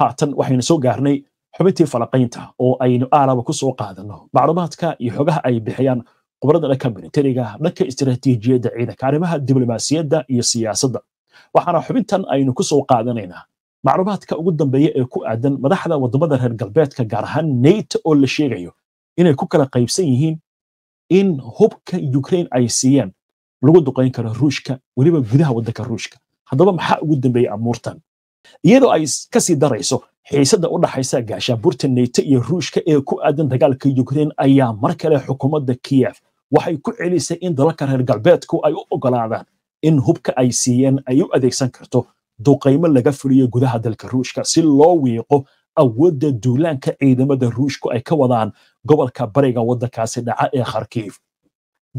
haatan waxaynu soo gaarnay xubintii falaqaynta oo aynu aalaba kusoo qaadano macluumaadka iyo xogaha ay bixiyaan khubrada dhanka militariga dhanka istiraatiijiyadda ciidanka arrimaha diblomaasiyadda iyo siyaasadda waxaana xubintan aynu ku qaadanaynaa macluumaadka ugu dambeeya ee ku aadan madaxda wadamada reer galbeedka gaar ahaan neyto oo la sheegayo inay ku kala qaybsan yihiin in hubka ukrain ay siiyeen lagu duqayn karo ruushka weliba gudaha waddanka ruushka haddaba maxaa ugu dambeeya amuurtan iyadoo ay kasii darayso xiisadda u dhaxaysa gaashaanbuurta neyto iyo ruushka ee ku aadan dagaalka yukrain ayaa mar kale xukuumadda kiyef waxay ku celisay in dalalka reer galbeedku ay u ogolaadaan in hubka ay siiyeen ay u adeegsan karto duqaymo laga fuliyo gudaha dalka ruushka si loo wiiqo awoodda duulaanka ciidamada ruushku ay ka wadaan gobolka bariga waddankaasi dhaca ee kharkiif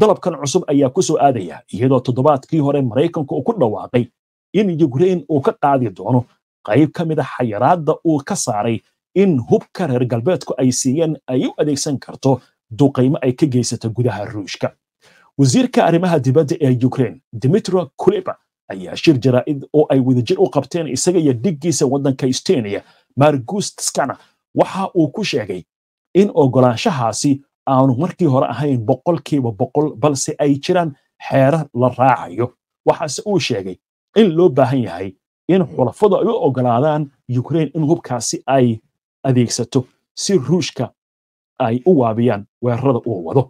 dalabkan cusub ayaa kusoo aadaya iyadoo toddobaadkii hore maraykanku uu ku dhawaaqay in ukrain uu ka qaadi doono qayb ka mid a ah xayiraadda uu ka saaray in hubka reer galbeedku ay siiyeen ay u adeegsan karto duqaymo ay ka geysato gudaha ruushka wasiirka arrimaha dibadda ee ukraine dimitro kuleba ayaa shir jaraa'id oo ay wadajir u qabteen isaga iyo dhiggiisa waddanka estoniya margustskana waxa uu ku sheegay in ogolaanshahaasi aanu markii hore ahayn boqolkiiba boqol balse ay jiraan xeerar la raacayo waxaase uu sheegay in loo baahan yahay in xulafadu ay u ogolaadaan ukrain in hubkaasi ay adeegsato si ruushka ay u waabiyaan weerarada uu wado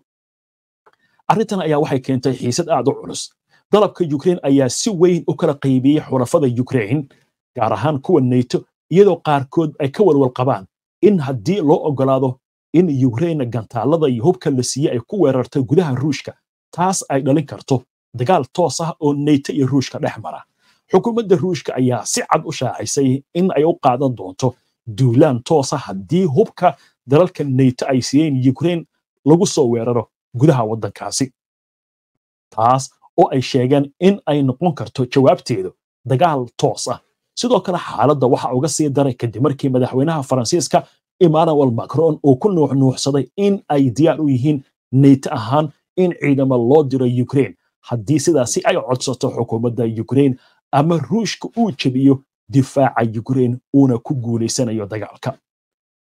arrintan ayaa waxay keentay xiisad aad u culus dalabka yukrain ayaa si weyn u kala qaybiyey xulafada yukrain gaar ahaan kuwa neyto iyadoo qaarkood ay ka walwal qabaan in haddii loo ogolaado in yukrain gantaalada iyo hubka la siiyey ay ku weerarto gudaha ruushka taas ay dhalin karto dagaal toos ah oo neyto iyo ruushka dhex mara xukuumadda ruushka ayaa si cad u shaacisay in ay u qaadan doonto duulaan toosa haddii hubka dalalka nayto ay siiyeen yukrain lagu soo weeraro gudaha waddankaasi taas oo ay sheegeen in ay noqon karto jawaabteedu dagaal toos ah sidoo kale xaaladda waxa uga sii daray kadib markii madaxweynaha faransiiska emmanuel macron uu ku nuuxnuuxsaday in ay diyaar u yihiin nayto ahaan in ciidamo loo diro yukrain haddii sidaasi ay codsato xukuumadda yukrain ama ruushka uu jebiyo difaaca yukrain uuna ku guulaysanayo dagaalka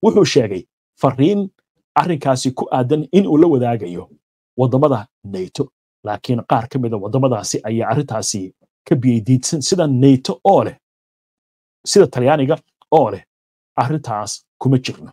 wuxuu sheegay fariin arrinkaasi ku aadan inuu la wadaagayo waddamada nayto laakiin qaar ka mida ah waddamadaasi ayaa arrintaasi ka biyeydiidsan sida nayto oo leh sida talyaaniga oo leh arrintaas kuma jirno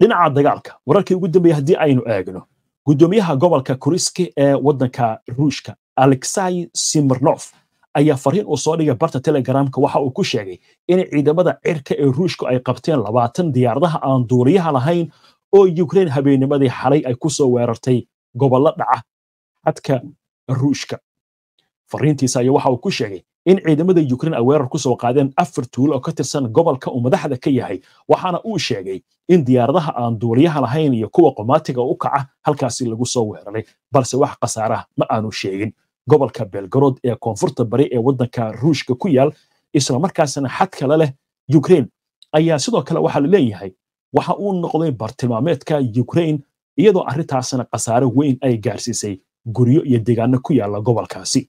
dhinaca dagaalka wararkii ugu dambeeya haddii aynu eegno guddoomiyaha gobolka kuriski ee waddanka ruushka alexai simirnof ayaa fariin uu soo dhigay barta telegramka waxa uu ku sheegay in ciidamada cirka ee ruushku ay qabteen labaatan diyaaradaha aan duuliyaha lahayn oo yukraine habeennimadii xalay ay kusoo weerartay gobollo dhaca xadka ruushka fariintiisa ayaa waxa uu ku sheegay in ciidamada yukraine ay weerar kusoo qaadeen afar tuulo oo ka tirsan gobolka uu madaxda ka yahay waxaana uu sheegay in diyaaradaha aan duuliyaha lahayn iyo kuwa qomaatiga u kaca halkaasi lagu soo weeraray balse wax khasaaraha ma aanu sheegin gobolka belgorod ee koonfurta bari ee waddanka ruushka ku yaal islamarkaasna xad kale leh ukraine ayaa sidoo kale waxaa la leeyahay waxa uu noqday bartilmaameedka ukraine iyadoo arrintaasna khasaare weyn ay gaarsiisay guryo iyo deegaano ku yaala gobolkaasi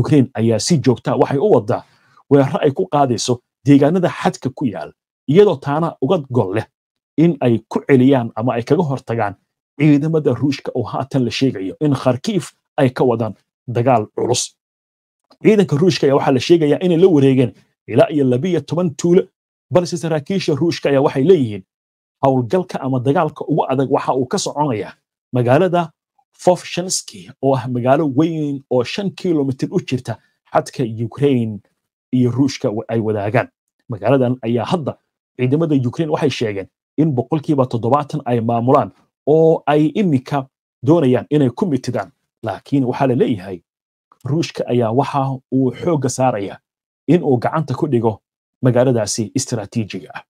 ukraine ayaa si joogtaa ah waxay u waddaa weeraro ay ku qaadayso deegaanada xadka ku yaal iyadoo taana uga gol leh in ay ku celiyaan ama ay kaga hortagaan ciidamada ruushka oo haatan la sheegayo in kharkiif ay ka wadaan dagaal culus ciidanka ruushka ayaa waxaa la sheegayaa inay la wareegeen ilaa iyo labiyo toban tuulo balse saraakiisha ruushka ayaa waxay leeyihiin howlgalka ama dagaalka ugu adag waxa uu ka soconaya magaalada fofshanski oo ah magaalo weyn oo shan kilomitir u jirta xadka ukrain iyo ruushka ay wadaagaan magaaladan ayaa hadda ciidamada ukrain waxay sheegeen in boqolkiiba toddobaatan ay maamulaan oo ay iminka doonayaan inay ku mitidaan laakiin waxaa la leeyahay ruushka ayaa waxa uu xoogga saaraya inuu gacanta ku dhigo magaaladaasi istiraatiijiga ah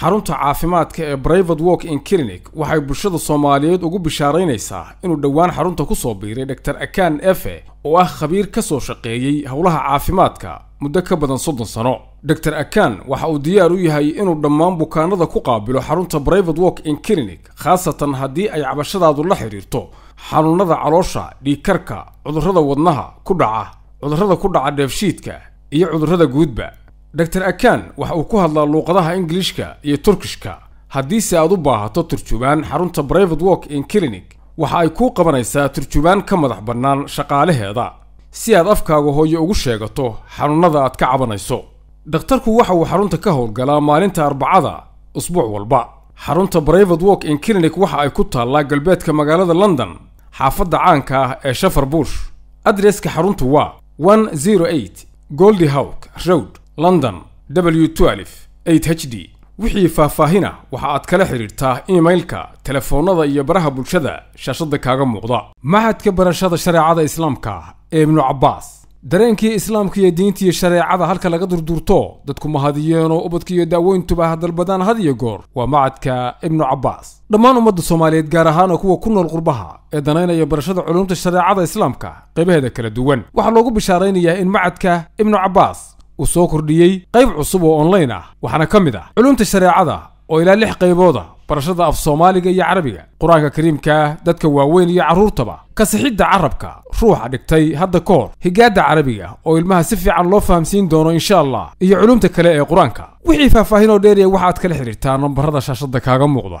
xarunta caafimaadka ee brivate walk in clinic waxay bulshada soomaaliyeed ugu bishaaraynaysaa inuu dhowaan xarunta ku soo biiray dhotor akan efe oo ah khabiir ka soo shaqeeyey howlaha caafimaadka muddo ka badan soddon sano dor akan waxa uu diyaar u yahay inuu dhammaan bukaanada ku qaabilo xarunta brivate work in clinic khaasatan haddii ay cabashadaadu la xidhiirto xanuunnada caloosha dhiigkarka cudurrada wadnaha ku dhaca cudurrada ku dhaca dheefshiidka iyo cudurrada guudba dogtar akan waxa uu ku hadlaa luuqadaha ingilishka iyo turkishka haddiise aad u baahato turjubaan xarunta brivate walk in clinic waxa ay kuu qabanaysaa turjubaan ka madax bannaan shaqaalaheeda si aad afkaaga hooyo ugu sheegato xanuunnada aad ka cabanayso dhakhtarku waxa uu xarunta ka howlgalaa maalinta arbacada usbuuc walba xarunta brivate walk in clinic waxa ay ku taallaa galbeedka magaalada london xaafadda caanka ah ee shafar bush adreska xaruntu waa one goldi hawk road london w twelve eight h d wixii faahfaahin ah waxa aad kala xidhiirtaa imailka telefoonnada iyo baraha bulshada shaashadda kaaga muuqda maxadka barashada shareecada islaamka ah ee ibnu cabbaas dareenkii islaamka iyo diinta iyo shareecada halka laga durduurto dadku ma hadiyeenoo ubadka iyo daaweyntuba hadalbadaan had iyo goor waa macadka ibnu cabbaas dhammaan ummadda soomaaliyeed gaar ahaanoo kuwa ku nool qurbaha ee danaynaya barashada culumta shareecada islaamka qaybaheeda kala duwan waxaa loogu bishaaraynayaa in macadka ibnu cabbaas uu soo kordhiyey qayb cusub oo online ah waxaana ka mid ah culumta shareecada oo ilaa lix qaybooda barashada af soomaaliga iyo carabiga qur-aanka kariimkaah dadka waaweyn iyo carruurtaba kasixidda carabka ruuxa dhigtay hadda ka hor higaadda carabiga oo ilmaha si fiican loo fahamsiin doono insha allah iyo culumta kale ee qur-aanka wixii faahfaahin oo dheeriya waxaad kala xidhiirtaa nambarada shaashadda kaaga muuqda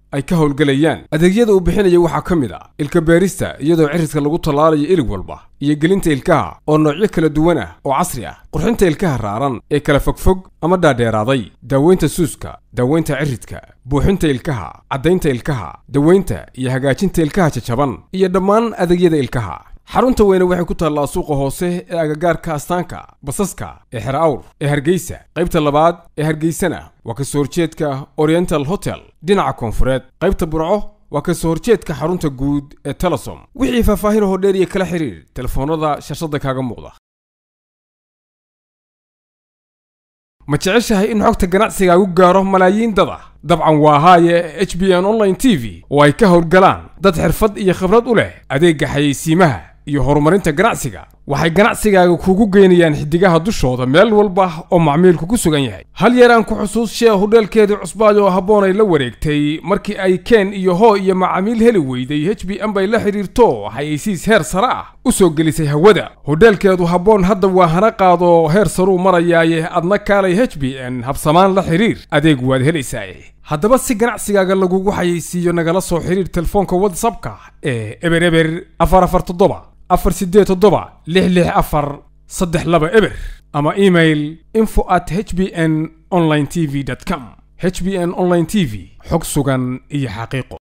ay ka howlgelayaan adeegyada uu bixinaya waxaa ka mid ah ilka beerista iyadoo cirridka lagu tallaalayo ilig walba iyo gelinta ilkaha oo noocyo kala duwan ah oo casri ah qurxinta ilkaha raaran ee kala fogfog ama dhaadheeraaday daaweynta suuska daaweynta ciridka buuxinta ilkaha caddaynta ilkaha daweynta iyo hagaajinta ilkaha jajaban iyo dhammaan adeegyada ilkaha xarunta weyne waxay ku taallaa suuqa hoose ee agagaarka astaanka basaska ee xer awr ee hargeysa qaybta labaad ee hargeysana waa kasoo horjeedka oriental hotel dhinaca koonfureed qaybta burco waa kasoo horjeedka xarunta guud ee telesom wixii faahfaahin hoo dheeriya kala xidhiir telefoonada sharshadda kaaga muuqda ma jeceshahay in xogta ganacsigaagu gaaro malaayiin dada dabcan waa haaye h b n online t v oo ay ka howlgalaan dad xirfad iyo khibrad u leh adeegga xayaysiimaha iyo horumarinta ganacsiga waxay ganacsigaaga kugu geynayaan xidigaha dushooda meel walba oo macmiilku ku sugan yahay hal yar aan ku xusuushee hudheelkeedii cusbaayo oo habboon ay la wareegtay markii ay ken iyo hoo iyo macaamiil heli weyday h b m bay la xidhiirto xayeysiis heer sare ah u soo gelisay hawada hodheelkeedu haboon hadda waa hana qaado heer saruu marayaaye adna kaalay h b n habsamaan la xidhiir adeeg waad helaysaay haddaba si ganacsigaaga lagugu xayaysiiyo nagala soo xidhiir telefoonka whatsapka ee eber eber afar afar toddoba afar siddeed toddoba lix lix afar saddex laba eber ama email info at h b n online t v com h b n online t v xog sugan iyo xaqiiqo